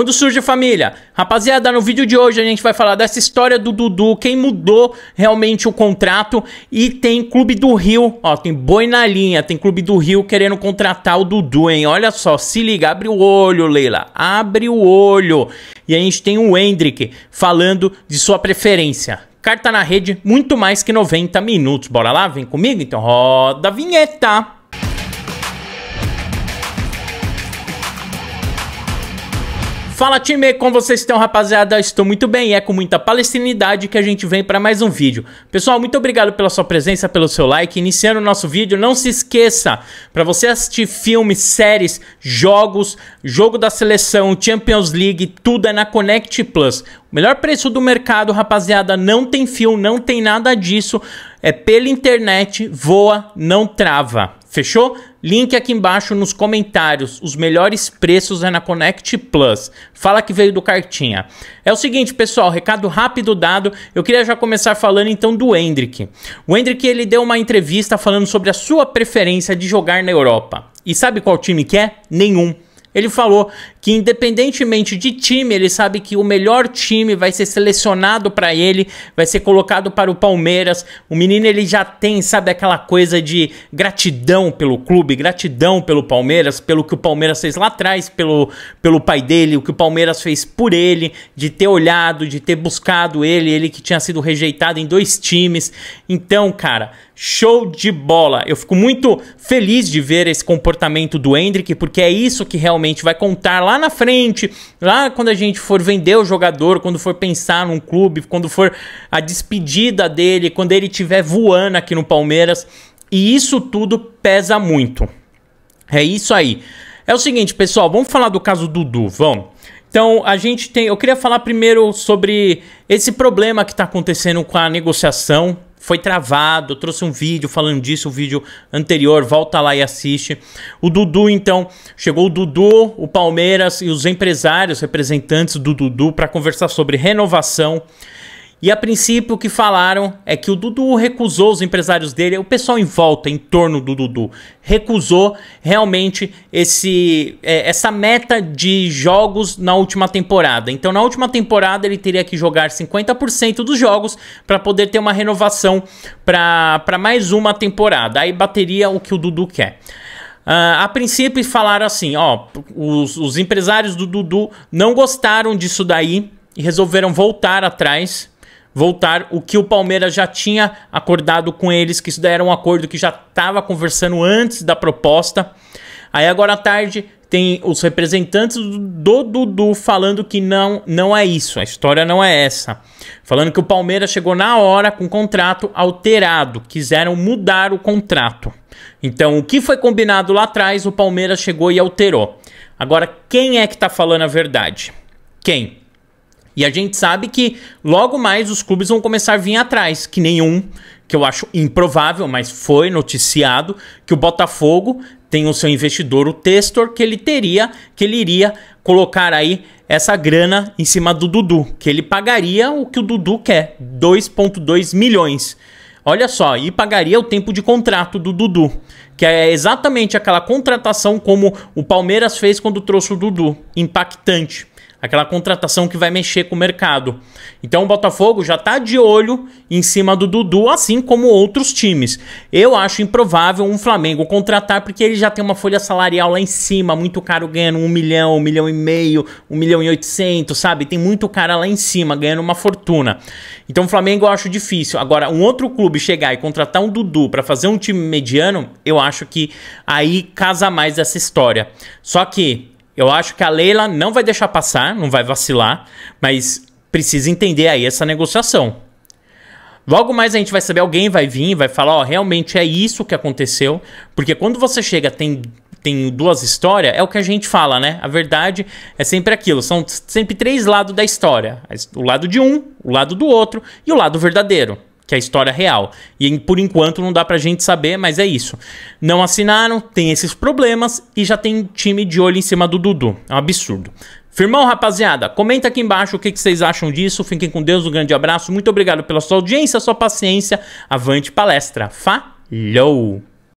Quando surge família? Rapaziada, no vídeo de hoje a gente vai falar dessa história do Dudu, quem mudou realmente o contrato e tem Clube do Rio, ó, tem boi na linha, tem Clube do Rio querendo contratar o Dudu, hein? Olha só, se liga, abre o olho, Leila, abre o olho. E a gente tem o Hendrick falando de sua preferência. Carta na rede, muito mais que 90 minutos. Bora lá? Vem comigo? Então roda a vinheta! Fala time, como vocês estão rapaziada? Estou muito bem e é com muita palestinidade que a gente vem para mais um vídeo. Pessoal, muito obrigado pela sua presença, pelo seu like. Iniciando o nosso vídeo, não se esqueça, para você assistir filmes, séries, jogos, jogo da seleção, Champions League, tudo é na Connect Plus. O melhor preço do mercado, rapaziada, não tem fio, não tem nada disso. É pela internet, voa, não trava. Fechou? Link aqui embaixo nos comentários. Os melhores preços é na Connect Plus. Fala que veio do Cartinha. É o seguinte, pessoal, recado rápido dado. Eu queria já começar falando então do Hendrick. O Hendrick ele deu uma entrevista falando sobre a sua preferência de jogar na Europa. E sabe qual time que é? Nenhum. Ele falou que independentemente de time, ele sabe que o melhor time vai ser selecionado para ele, vai ser colocado para o Palmeiras. O menino ele já tem, sabe, aquela coisa de gratidão pelo clube, gratidão pelo Palmeiras, pelo que o Palmeiras fez lá atrás, pelo, pelo pai dele, o que o Palmeiras fez por ele, de ter olhado, de ter buscado ele, ele que tinha sido rejeitado em dois times. Então, cara, Show de bola! Eu fico muito feliz de ver esse comportamento do Hendrick, porque é isso que realmente eventualmente vai contar lá na frente, lá quando a gente for vender o jogador, quando for pensar num clube, quando for a despedida dele, quando ele estiver voando aqui no Palmeiras. E isso tudo pesa muito. É isso aí. É o seguinte, pessoal, vamos falar do caso do Dudu, vamos. Então, a gente tem. Eu queria falar primeiro sobre esse problema que está acontecendo com a negociação foi travado. Eu trouxe um vídeo falando disso, o um vídeo anterior, volta lá e assiste. O Dudu, então, chegou o Dudu, o Palmeiras e os empresários, representantes do Dudu, para conversar sobre renovação e a princípio o que falaram é que o Dudu recusou os empresários dele, o pessoal em volta, em torno do Dudu, recusou realmente esse, é, essa meta de jogos na última temporada. Então, na última temporada, ele teria que jogar 50% dos jogos para poder ter uma renovação para mais uma temporada. Aí bateria o que o Dudu quer. Uh, a princípio falaram assim, ó, os, os empresários do Dudu não gostaram disso daí e resolveram voltar atrás voltar o que o Palmeiras já tinha acordado com eles, que isso daí era um acordo que já estava conversando antes da proposta. Aí agora à tarde tem os representantes do Dudu falando que não, não é isso, a história não é essa. Falando que o Palmeiras chegou na hora com o contrato alterado, quiseram mudar o contrato. Então, o que foi combinado lá atrás, o Palmeiras chegou e alterou. Agora, quem é que está falando a verdade? Quem? E a gente sabe que logo mais os clubes vão começar a vir atrás, que nenhum, que eu acho improvável, mas foi noticiado que o Botafogo tem o seu investidor, o Testor, que ele teria, que ele iria colocar aí essa grana em cima do Dudu, que ele pagaria o que o Dudu quer, 2.2 milhões. Olha só, e pagaria o tempo de contrato do Dudu, que é exatamente aquela contratação como o Palmeiras fez quando trouxe o Dudu, impactante aquela contratação que vai mexer com o mercado. Então o Botafogo já está de olho em cima do Dudu, assim como outros times. Eu acho improvável um Flamengo contratar, porque ele já tem uma folha salarial lá em cima, muito caro ganhando um milhão, um milhão e meio, um milhão e oitocentos, sabe? Tem muito cara lá em cima ganhando uma fortuna. Então o Flamengo eu acho difícil. Agora, um outro clube chegar e contratar um Dudu para fazer um time mediano, eu acho que aí casa mais essa história. Só que eu acho que a Leila não vai deixar passar, não vai vacilar, mas precisa entender aí essa negociação. Logo mais a gente vai saber, alguém vai vir, e vai falar, ó, oh, realmente é isso que aconteceu, porque quando você chega tem tem duas histórias, é o que a gente fala, né? A verdade é sempre aquilo, são sempre três lados da história, o lado de um, o lado do outro e o lado verdadeiro que é a história real. E por enquanto não dá pra gente saber, mas é isso. Não assinaram, tem esses problemas e já tem time de olho em cima do Dudu. É um absurdo. Firmão, rapaziada, comenta aqui embaixo o que, que, vocês acham disso. Fiquem com Deus, um grande abraço. Muito obrigado pela sua audiência, sua paciência. Avante palestra. Falou!